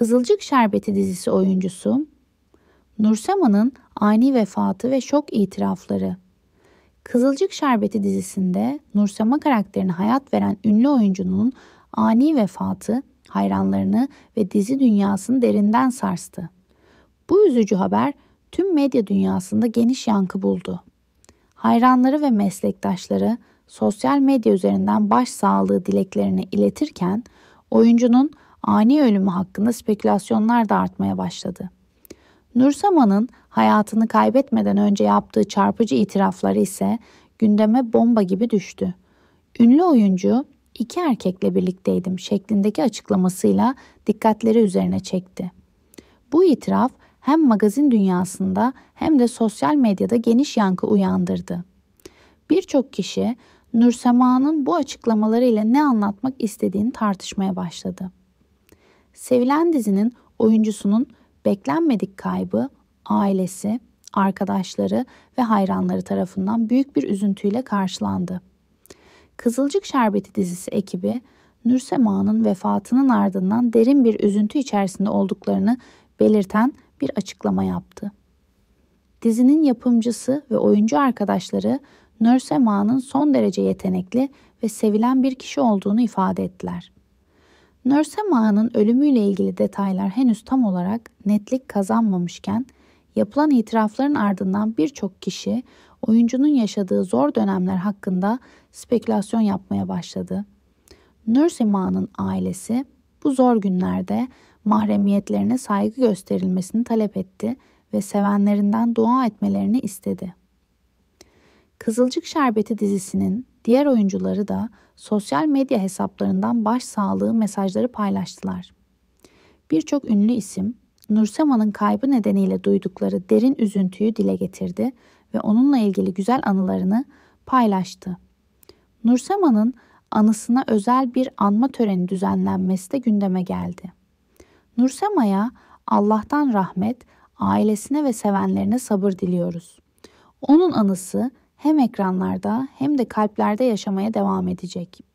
Kızılcık Şerbeti dizisi oyuncusu, Nursema'nın ani vefatı ve şok itirafları. Kızılcık Şerbeti dizisinde Nursema karakterine hayat veren ünlü oyuncunun ani vefatı hayranlarını ve dizi dünyasını derinden sarstı. Bu üzücü haber tüm medya dünyasında geniş yankı buldu. Hayranları ve meslektaşları sosyal medya üzerinden baş sağlığı dileklerini iletirken oyuncunun ani ölümü hakkında spekülasyonlar da artmaya başladı. Nursaman'ın hayatını kaybetmeden önce yaptığı çarpıcı itirafları ise gündeme bomba gibi düştü. Ünlü oyuncu iki erkekle birlikteydim şeklindeki açıklamasıyla dikkatleri üzerine çekti. Bu itiraf hem magazin dünyasında hem de sosyal medyada geniş yankı uyandırdı. Birçok kişi Nursema'nın bu açıklamalarıyla ne anlatmak istediğini tartışmaya başladı. Sevilen dizinin oyuncusunun beklenmedik kaybı ailesi, arkadaşları ve hayranları tarafından büyük bir üzüntüyle karşılandı. Kızılcık Şerbeti dizisi ekibi Nürsema'nın vefatının ardından derin bir üzüntü içerisinde olduklarını belirten bir açıklama yaptı. Dizinin yapımcısı ve oyuncu arkadaşları Nürsema'nın son derece yetenekli ve sevilen bir kişi olduğunu ifade ettiler. Nörsem Ağa'nın ölümüyle ilgili detaylar henüz tam olarak netlik kazanmamışken yapılan itirafların ardından birçok kişi oyuncunun yaşadığı zor dönemler hakkında spekülasyon yapmaya başladı. Nörsem Ağa'nın ailesi bu zor günlerde mahremiyetlerine saygı gösterilmesini talep etti ve sevenlerinden dua etmelerini istedi. Kızılcık Şerbeti dizisinin Diğer oyuncuları da sosyal medya hesaplarından baş sağlığı mesajları paylaştılar. Birçok ünlü isim Nursema'nın kaybı nedeniyle duydukları derin üzüntüyü dile getirdi ve onunla ilgili güzel anılarını paylaştı. Nursema'nın anısına özel bir anma töreni düzenlenmesi de gündeme geldi. Nursema'ya Allah'tan rahmet, ailesine ve sevenlerine sabır diliyoruz. Onun anısı hem ekranlarda hem de kalplerde yaşamaya devam edecek.